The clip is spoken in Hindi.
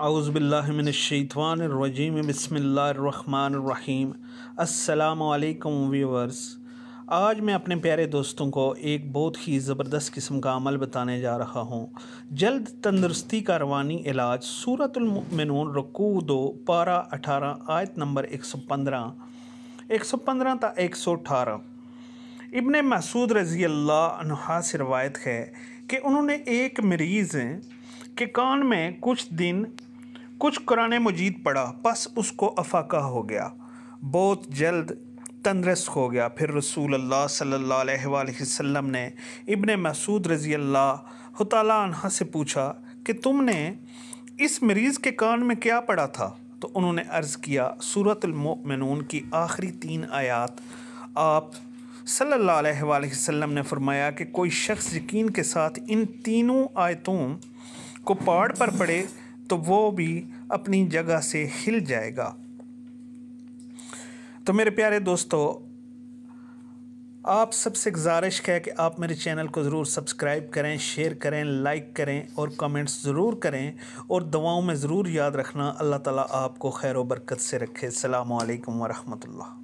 आउज़बिल्लिमिनशैतवानरजीम बसमीम अल्लाम व्यूवर्स आज मैं अपने प्यारे दोस्तों को एक बहुत ही ज़बरदस्त किस्म का अमल बताने जा रहा हूँ जल्द तंदरुस्ती का रवानी इलाज सूरतमिन रकू दो पारा अठारह आयत नंबर एक सौ पंद्रह एक सौ पंद्रह ता एक सौ अठारह इबन मसूद रज़ी अल्लाह से रवायत है कि उन्होंने एक मरीज़ के कान में कुछ दिन कुछ कुरान मजीद पढ़ा बस उसको अफाका हो गया बहुत जल्द तंदरस्त हो गया फिर रसूल अल्लाह सल्लल्लाहु अलैहि वसल्लम ने इबन मसूद रज़ी अल्लाह तह से पूछा कि तुमने इस मरीज़ के कान में क्या पढ़ा था तो उन्होंने अर्ज़ किया सूरतमनून की आखिरी तीन आयात आप सल्लल्लाहु अलैहि वसल्लम ने फरमाया कि कोई शख्स यकीन के साथ इन तीनों आयतों को पहाड़ पर पड़े तो वो भी अपनी जगह से हिल जाएगा तो मेरे प्यारे दोस्तों आप सबसे गुजारिश है कि आप मेरे चैनल को ज़रूर सब्सक्राइब करें शेयर करें लाइक करें और कमेंट्स ज़रूर करें और दवाओं में ज़रूर याद रखना अल्लाह ताला आपको खैर बरकत से रखे अल्लाम वरहमल